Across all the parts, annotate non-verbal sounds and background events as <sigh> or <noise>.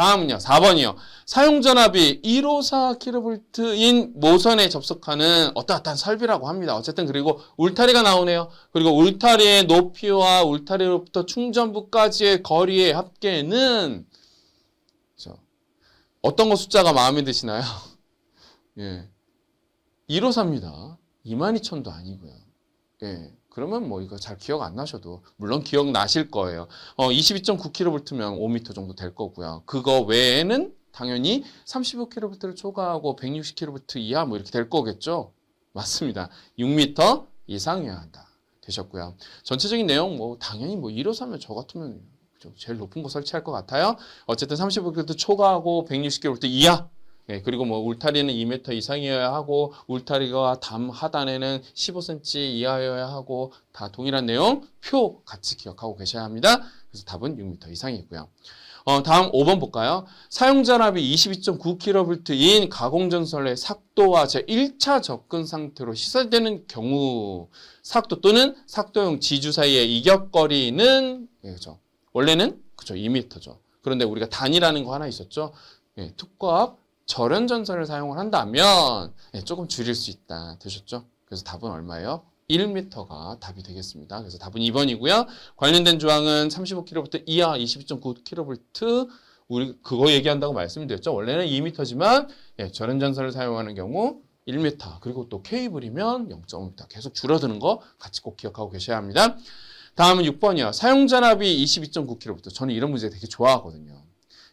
다음은요. 4번이요. 사용전압이 154kV인 모선에 접속하는 어떠한 설비라고 합니다. 어쨌든 그리고 울타리가 나오네요. 그리고 울타리의 높이와 울타리로부터 충전부까지의 거리의 합계는 어떤 거 숫자가 마음에 드시나요? <laughs> 예. 154입니다. 22,000도 아니고요. 예. 그러면 뭐 이거 잘 기억 안 나셔도 물론 기억 나실 거예요. 어, 22.9kV면 5m 정도 될 거고요. 그거 외에는 당연히 35kV를 초과하고 160kV 이하 뭐 이렇게 될 거겠죠. 맞습니다. 6m 이상이어야 한다. 되셨고요. 전체적인 내용 뭐 당연히 뭐 1호사면 저 같으면 제일 높은 거 설치할 것 같아요. 어쨌든 35kV 초과하고 160kV 이하 예, 그리고 뭐 울타리는 2m 이상이어야 하고 울타리가 담 하단에는 15cm 이하여야 하고 다 동일한 내용 표 같이 기억하고 계셔야 합니다. 그래서 답은 6m 이상이고요. 어, 다음 5번 볼까요? 사용전압이 22.9kV인 가공전설의 삭도와 제1차 접근 상태로 시설되는 경우 삭도 또는 삭도용 지주 사이의 이격거리는 예, 그죠. 원래는 그죠 2m죠. 그런데 우리가 단이라는 거 하나 있었죠. 예, 특과압 절연 전선을 사용을 한다면 예, 조금 줄일 수 있다. 되셨죠? 그래서 답은 얼마예요? 1m가 답이 되겠습니다. 그래서 답은 2번이고요. 관련된 조항은 35kV 이하 22.9kV 우리 그거 얘기한다고 말씀드렸죠. 원래는 2m지만 예, 절연 전선을 사용하는 경우 1m 그리고 또 케이블이면 0.5m 계속 줄어드는 거 같이 꼭 기억하고 계셔야 합니다. 다음은 6번이요. 사용전압이 22.9kV. 저는 이런 문제 되게 좋아하거든요.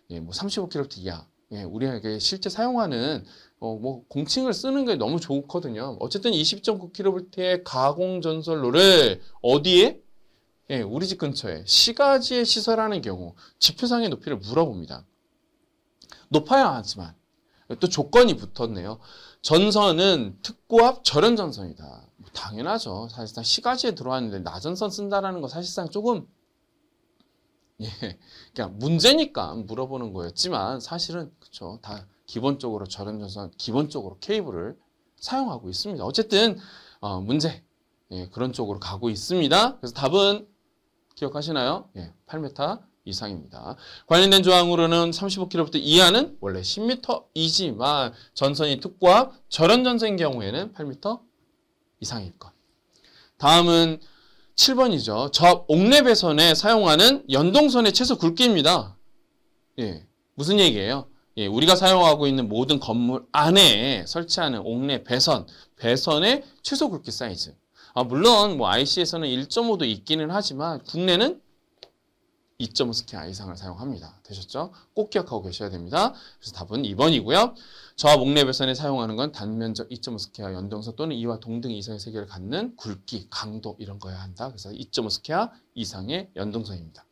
예, 뭐 35kV 이하 예, 우리에게 실제 사용하는 어, 뭐 공칭을 쓰는 게 너무 좋거든요. 어쨌든 20.9kV의 가공 전설로를 어디에? 예, 우리 집 근처에 시가지에 시설하는 경우 지표상의 높이를 물어봅니다. 높아야 하지만 또 조건이 붙었네요. 전선은 특고압 절연 전선이다. 뭐 당연하죠. 사실상 시가지에 들어왔는데 나전선 쓴다라는 거 사실상 조금 예, 그러 그러니까 문제니까 물어보는 거였지만 사실은 그렇죠다 기본적으로 저렴전선 기본적으로 케이블을 사용하고 있습니다. 어쨌든 어, 문제 예, 그런 쪽으로 가고 있습니다. 그래서 답은 기억하시나요? 예, 8m 이상입니다. 관련된 조항으로는 35km부터 이하는 원래 10m 이지만 전선이 특과 저런 전선인 경우에는 8m 이상일 것. 다음은 7번이죠. 접 옥내배선에 사용하는 연동선의 최소 굵기입니다. 예, 무슨 얘기예요? 예, 우리가 사용하고 있는 모든 건물 안에 설치하는 옥내 배선, 배선의 최소 굵기 사이즈. 아, 물론 뭐 IC에서는 1.5도 있기는 하지만 국내는 2점 스퀘아 이상을 사용합니다. 되셨죠? 꼭 기억하고 계셔야 됩니다. 그래서 답은 2번이고요. 저와 목내배선에 사용하는 건 단면적 2점 스퀘어 연동선 또는 이와 동등 이상의 세계를 갖는 굵기, 강도 이런 거야 한다. 그래서 2점 스퀘어 이상의 연동선입니다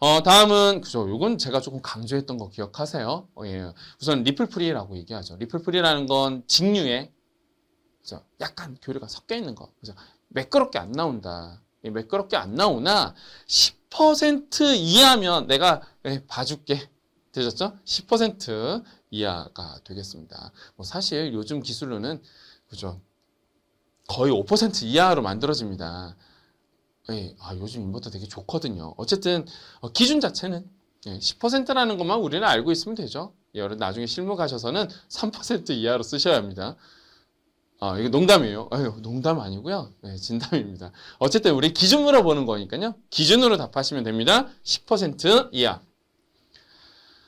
어, 다음은 그죠. 이건 제가 조금 강조했던 거 기억하세요. 어, 예. 우선 리플프리라고 얘기하죠. 리플프리라는 건 직류에 그죠? 약간 교류가 섞여 있는 거. 그죠? 매끄럽게 안 나온다. 매끄럽게 안 나오나 10% 이하면 내가 그 봐줄게. 되셨죠? 10% 이하가 되겠습니다. 뭐 사실 요즘 기술로는 그죠? 거의 5% 이하로 만들어집니다. 예, 아, 요즘 인버터 되게 좋거든요. 어쨌든 어, 기준 자체는 예, 10%라는 것만 우리는 알고 있으면 되죠. 예, 여러분 나중에 실무 가셔서는 3% 이하로 쓰셔야 합니다. 아, 이게 농담이에요. 아유, 농담 아니고요. 네, 진담입니다. 어쨌든 우리 기준으로 보는 거니까요. 기준으로 답하시면 됩니다. 10% 이하.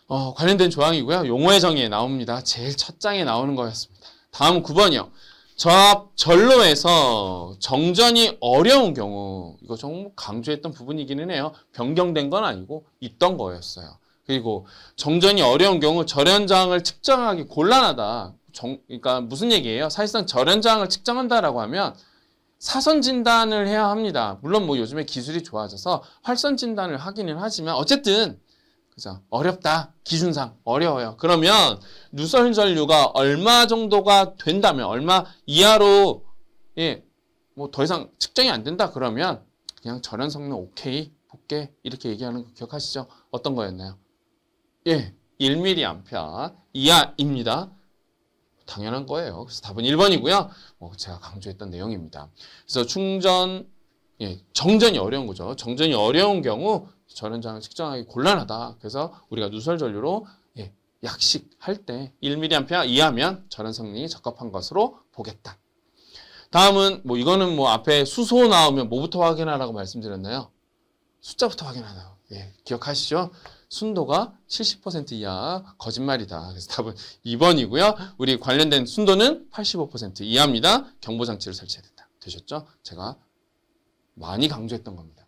어, 관련된 조항이고요. 용어의 정의에 나옵니다. 제일 첫 장에 나오는 거였습니다. 다음 9번이요. 저압 전로에서 정전이 어려운 경우 이거 좀 강조했던 부분이기는 해요. 변경된 건 아니고 있던 거였어요. 그리고 정전이 어려운 경우 절연장을 측정하기 곤란하다. 정, 그러니까 무슨 얘기예요? 사실상 절연장을 측정한다라고 하면 사선 진단을 해야 합니다. 물론 뭐 요즘에 기술이 좋아져서 활선 진단을 하기는 하지만 어쨌든 그죠? 어렵다. 기준상 어려워요. 그러면 누설전류가 얼마 정도가 된다면 얼마 이하로 예, 뭐 더 이상 측정이 안 된다 그러면 그냥 절연 성능 오케이 볼게 이렇게 얘기하는 거 기억하시죠? 어떤 거였나요? 예, 1mA 이하입니다. 당연한 거예요. 그래서 답은 1번이고요. 뭐 제가 강조했던 내용입니다. 그래서 충전, 예, 정전이 어려운 거죠. 정전이 어려운 경우 전원장을 측정하기 곤란하다. 그래서 우리가 누설 전류로 예, 약식할 때 1mA 이하면 전원 성능이 적합한 것으로 보겠다. 다음은 뭐 이거는 뭐 앞에 수소 나오면 뭐부터 확인하라고 말씀드렸나요? 숫자부터 확인하라고. 예, 기억하시죠? 순도가 70% 이하 거짓말이다. 그래서 답은 2번이고요. 우리 관련된 순도는 85% 이하입니다. 경보장치를 설치해야 된다. 되셨죠? 제가 많이 강조했던 겁니다.